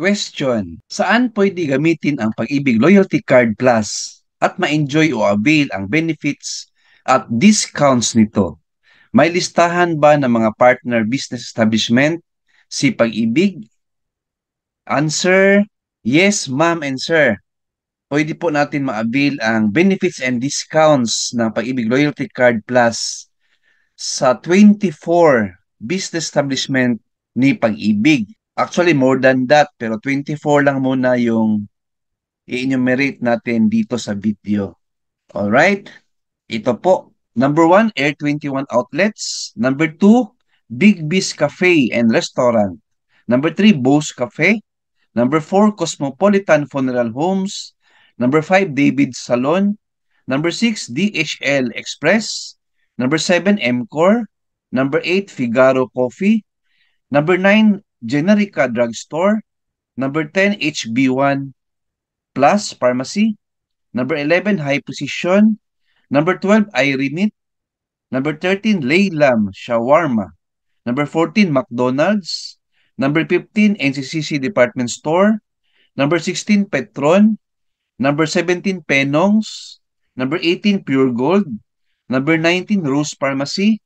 Question, saan pwede gamitin ang Pag-ibig Loyalty Card Plus at ma-enjoy o avail ang benefits at discounts nito? May listahan ba ng mga partner business establishment si Pag-ibig? Answer, yes ma'am and sir. Pwede po natin ma-avail ang benefits and discounts ng Pag-ibig Loyalty Card Plus sa 24 business establishment ni Pag-ibig Actually, more than that, pero 24 lang muna yung i-enumerate natin dito sa video. Alright? Ito po. Number 1, Air 21 Outlets. Number 2, Big Bees Cafe and Restaurant. Number 3, Bose Cafe. Number 4, Cosmopolitan Funeral Homes. Number 5, David Salon. Number 6, DHL Express. Number 7, MCOR. Number 8, Figaro Coffee. Number 9, Generica Drugstore. Number 10, HB1 Plus Pharmacy. Number 11, High Position. Number 12, Irinit. Number 13, Laylam Shawarma. Number 14, McDonald's. Number 15, NCCC Department Store. Number 16, Petron. Number 17, Penongs. Number 18, Pure Gold. Number 19, Rose Pharmacy.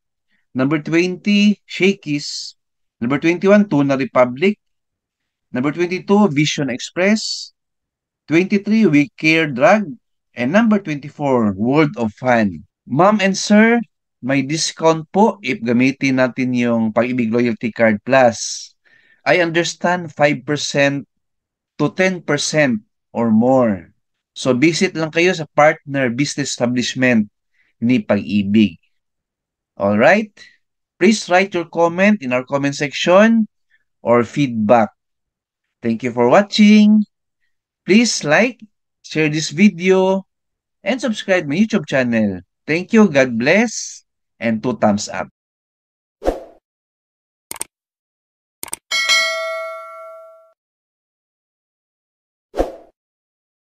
Number 20, Shakey's. Number 21, Tuna Republic. Number 22, Vision Express. 23, We Care Drug. And number 24, World of Fun. Ma'am and sir, may discount po if gamitin natin yung Pag-ibig Loyalty Card Plus. I understand 5% to 10% or more. So visit lang kayo sa partner business establishment ni Pag-ibig. All right? Please write your comment in our comment section or feedback. Thank you for watching. Please like, share this video, and subscribe my YouTube channel. Thank you. God bless. And two thumbs up.